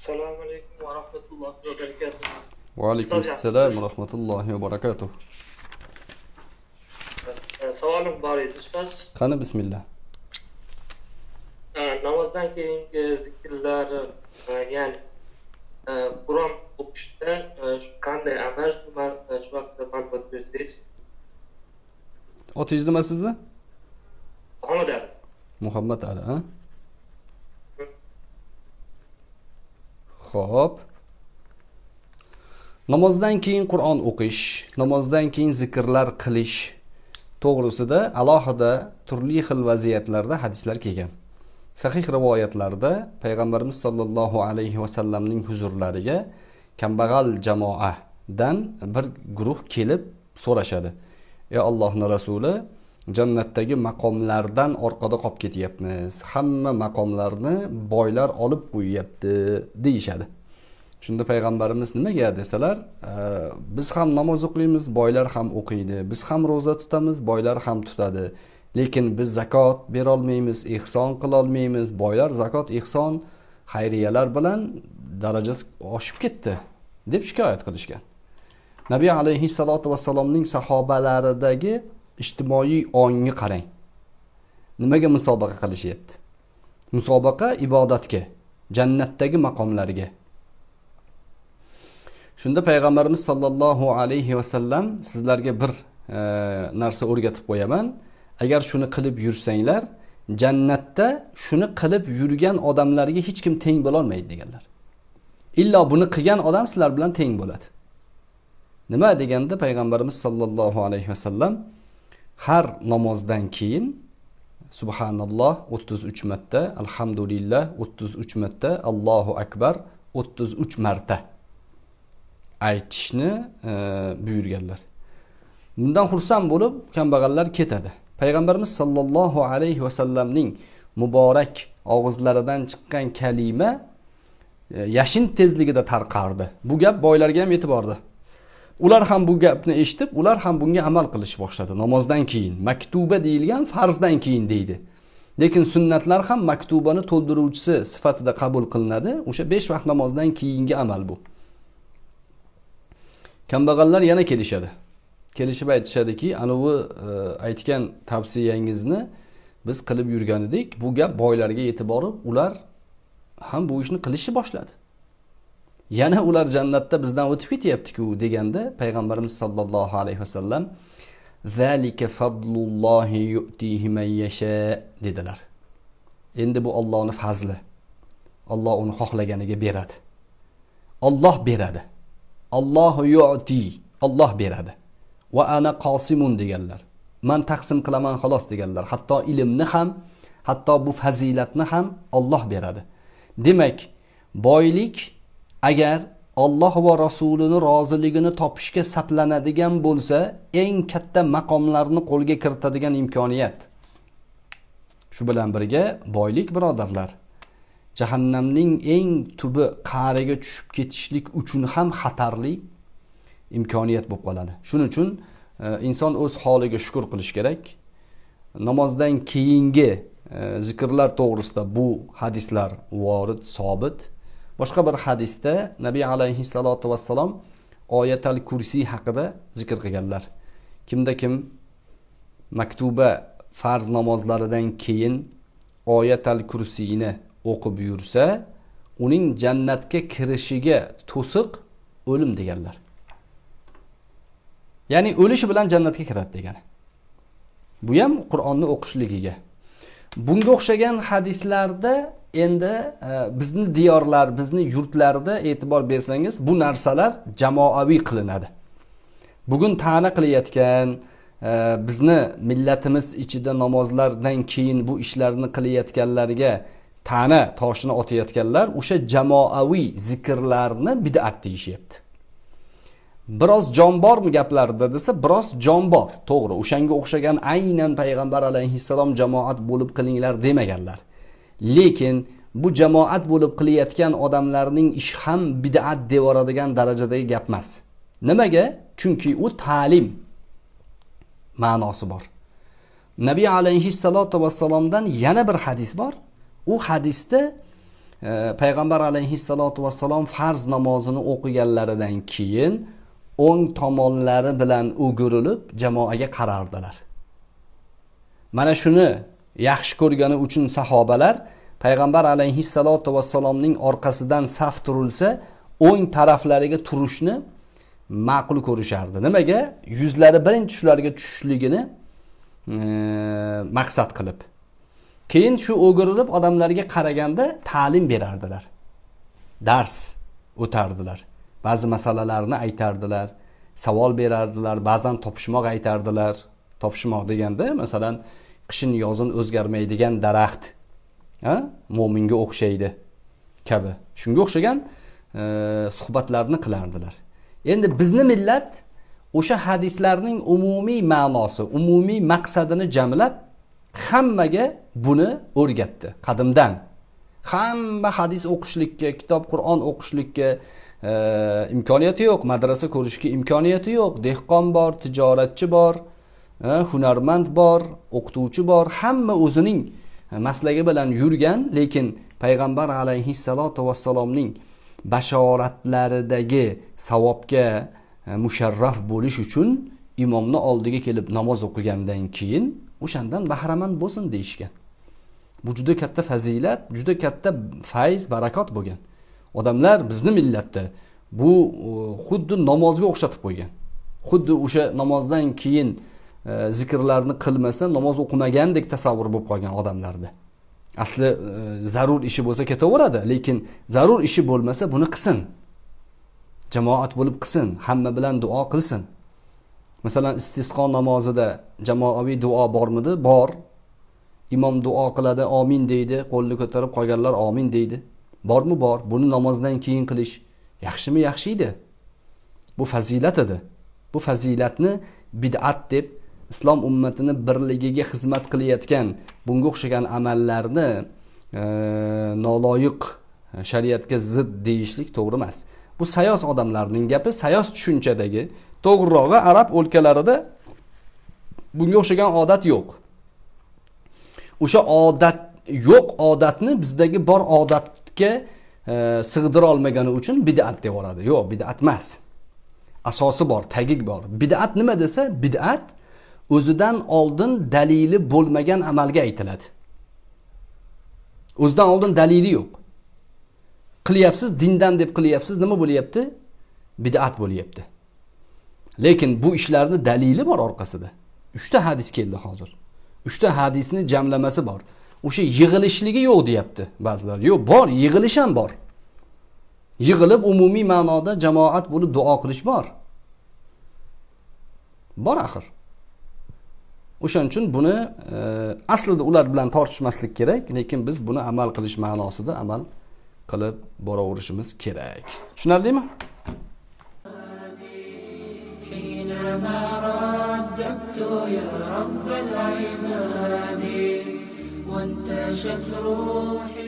Selamun Aleyküm ve Rahmetullah ve Berekatuhu. Ve Aleyküm Selam ve Rahmetullah ve Berekatuhu. E, Savolim bor edi ustoz. Qani bismillah. E, namazdan keyingi zikirler e, ya'ni Qur'on o'qishda qanday amal shu haqida ma'lumot bersangiz. Otingiz nima sizni? Muhammad Ali. Muhammad Ali, ha? ho'p namozdan keyin qur'on o'qish namozdan keyin zikrlar qilish to'g'risida alohida turli xil vaziyatlarda hadislar kelgan sahih rivoyatlarda payg'ambarimiz sollallohu alayhi vasallamning huzurlariga kambag'al jamoadan bir guruh kelib so'rashadi ey ollohni rasuli jannatdagi maqomlardan orqada qolib ketyapmiz hamma maqomlarni boylar olib qo'yyapti deyishadi shunda payg'ambarimiz nimaga desalar biz ham namoz o'qiymiz boylar ham o'qiydi biz ham ro'za tutamiz boylar ham tutadi lekin biz zakot berolmaymiz ehson qilolmaymiz boylar zakot ehson xayriyalar bilan darajasi oshib ketdi deb shikoyat qilishgan nabiy alayhissalotu vassalomning sahobalaridagi ijtimoiy ongni qarang nimaga musobaqa qilishyapti musobaqa ibodatga jannatdagi maqomlarga shunda payg'ambarimiz sollallohu alayhi vasallam sizlarga bir e, narsa o'rgatib qo'yaman agar shuni qilib yursanglar jannatda shuni qilib yurgan odamlarga hech kim teng bo'lolmaydi deganlar illo buni qilgan odam sizlar bilan teng bo'ladi nima deganda payg'ambarimiz sollallohu alayhi vasallam har namozdan keyin subhanalloh o'ttiz uch marta alhamdulillah o'ttiz uch marta allohu akbar o'ttiz uch marta aytishni e, buyurganlar bundan xursand bo'lib kambag'allar ketadi payg'ambarimiz sollallohu alayhi vasallamning muborak og'izlaridan chiqqan kalima e, yashin tezligida tarqardi bu gap boylarga ham yetib bordi ular ham bu gapni eshitib ular ham bunga amal qilish boshladi namozdan keyin maktuba deyilgan farzdan keyin deydi lekin sunnatlar ham maktubani to'ldiruvchisi sifatida qabul qilinadi o'sha besh vaqt namozdan keyingi amal bu kambag'allar yana kelishadi kelishib aytishadiki anavi e, aytgan tavsiyangizni biz qilib yurgan edik bu gap boylarga yetib borib ular ham bu ishni qilishni boshladi yana ular jannatda bizdan o'tib ketyaptiku deganda payg'ambarimiz sollallohu alayhi vasallam zalika fadlullohi yu'tihi man yasha dedilar endi bu ollohni fazli olloh uni xohlaganiga beradi olloh beradi allohu yu'ti olloh beradi va ana qosimun deganlar man taqsim qilaman xolos deganlar hatto ilmni ham hatto bu fazilatni ham olloh beradi demak boylik agar Alloh va rasulini roziligini topishga saplanadigan bo'lsa eng katta maqomlarni qo'lga kiritadigan imkoniyat shu bilan birga boylik birodarlar jahannamning eng tubi qa'riga tushib ketishlik uchun ham xatarli imkoniyat bo'lib qoladi shuning uchun e, inson o'z holiga shukur qilish kerak namozdan keyingi e, zikrlar to'g'risida bu hadislar vorid sobit boshqa bir hadisda nabiy alayhissalotu vassalom oyatal kursiy haqida zikr qilganlar kimda kim maktuba farz namozlaridan keyin oyatal kursiyni o'qib yursa uning jannatga kirishiga to'siq o'lim deganlar ya'ni o'lishi bilan jannatga kiradi degani bu ham qur'onni o'qishligiga bunga o'xshagan hadislarda endi e, bizni diyorlar bizni yurtlarda e'tibor bersangiz bu narsalar jamoaviy qilinadi bugun ta'na qilayotgan e, bizni millatimiz ichida namozlardan keyin bu ishlarni qilayotganlarga ta'na toshini otayotganlar o'sha jamoaviy zikrlarni bidat deyishyapti biroz jon bormi gaplarida desa biroz jon bor to'g'ri o'shanga o'xshagan aynan payg'ambar alayhissalom jamoat bo'lib qilinglar demaganlar lekin bu jamoat bo'lib qilayotgan odamlarning ishi ham bidat devoradigan darajadagi gap emas nimaga chunki u ta'lim ma'nosi bor nabiy alayhissalotu vassalomdan yana bir hadis bor u hadisda e, payg'ambar alayhissalotu vassalom farz namozini o'qiganlaridan keyin o'ng tomonlari bilan o'girilib jamoaga qarardilar mana shuni yaxshi ko'rgani uchun sahobalar payg'ambar alayhissalotu vassalomning orqasidan saf turilsa o'ng taraflariga turishni ma'qul ko'rishardi nimaga yuzlari birinchi shularga tushishligini e, maqsad qilib keyin shu o'girilib odamlarga qaraganda ta'lim berardilar dars o'tardilar ba'zi masalalarni aytardilar savol berardilar ba'zan topishmoq aytardilar topishmoq deganda masalan qishin yozin o'zgarmaydigan daraxt mo'minga o'xshaydi kabi shunga o'xshagan e, suhbatlarni qilardilar endi bizni millat o'sha hadislarning umumiy ma'nosi umumiy maqsadini jamlab hammaga buni o'rgatdi qadimdan hamma hadis o'qishlikka kitob qur'on o'qishlikka e, imkoniyati yo'q madrasa ko'rishga imkoniyati yo'q dehqon bor tijoratchi bor hunarmand bor o'qituvchi bor hamma o'zining maslagi bilan yurgan lekin payg'ambar alayhissalotu vassalomning bashoratlaridagi savobga musharraf bo'lish uchun imomni oldiga kelib namoz o'qigandan keyin o'shandan bahramand bo'lsin deyishgan bu juda katta fazilat juda katta fayz barakot bo'lgan odamlar bizni millatda bu xuddi namozga o'xshatib qo'ygan xuddi o'sha namozdan keyin E, zikrlarni qilmasa namoz o'qimagandek tasavvur bo'lib qolgan odamlarda asli e, zarur ishi bo'lsa ketaveradi lekin zarur ishi bo'lmasa buni qilsin jamoat bo'lib qilsin hamma bilan duo qilsin masalan istisqo namozida jamoaviy duo bormidi bor imom duo qiladi omin deydi qo'lni ko'tarib qolganlar omin deydi bormi bor buni namozdan keyin qilish yaxshimi yaxshi edi bu fazilat edi bu fazilatni bid'at deb islom ummatini birligiga xizmat qilayotgan bunga o'xshagan amallarni e, noloyiq e, shariatga zid deyishlik to'g'ri emas bu sayoz odamlarning gapi sayoz tushunchadagi to'g'rirog'i arab o'lkalarida bunga o'xshagan odat yo'q o'sha odat yo'q odatni bizdagi bor odatga e, sig'dira olmagani uchun bidat deb yuboradi yo'q bidat emas asosi bor tagi bor bidat nima desa bidat o'zidan oldin dalili bo'lmagan amalga aytiladi o'zidan oldin dalili yo'q qilyapsiz dindan deb qilyapsiz nima bo'lyapti bidat bo'lyapti lekin bu ishlarni dalili bor orqasida uchta hadis keldi hozir uchta hadisni jamlamasi bor o'sha yig'ilishligi yo'q deyapti ba'zilar yo'q bor yig'ilish ham bor yig'ilib umumiy ma'noda jamoat bo'lib duo qilish bor bor axir o'shaning uchun buni e, aslida ular bilan tortishmaslik kerak lekin biz buni amal qilish ma'nosida amal qilib boraverishimiz kerak tushunarlimi وانتشت روحي